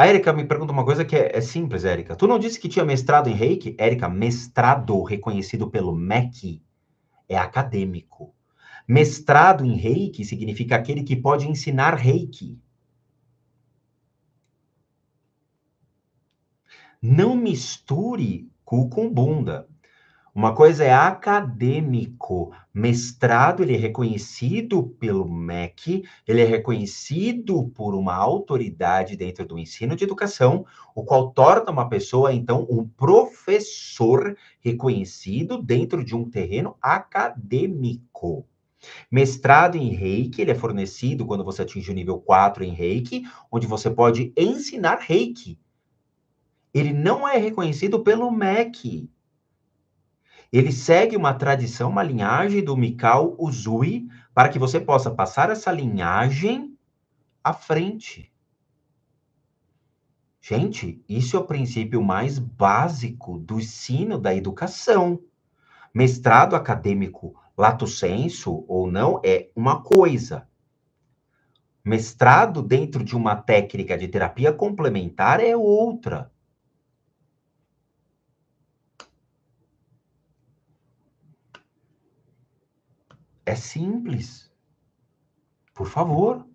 A Erika me pergunta uma coisa que é, é simples, Erika. Tu não disse que tinha mestrado em reiki? Erika, mestrado reconhecido pelo MEC é acadêmico. Mestrado em reiki significa aquele que pode ensinar reiki. Não misture cu com bunda. Uma coisa é acadêmico, mestrado, ele é reconhecido pelo MEC, ele é reconhecido por uma autoridade dentro do ensino de educação, o qual torna uma pessoa, então, um professor reconhecido dentro de um terreno acadêmico. Mestrado em reiki, ele é fornecido quando você atinge o nível 4 em reiki, onde você pode ensinar reiki. Ele não é reconhecido pelo MEC, ele segue uma tradição, uma linhagem do Mikau Uzui, para que você possa passar essa linhagem à frente. Gente, isso é o princípio mais básico do ensino da educação. Mestrado acadêmico lato sensu ou não é uma coisa. Mestrado dentro de uma técnica de terapia complementar é outra. É simples. Por favor.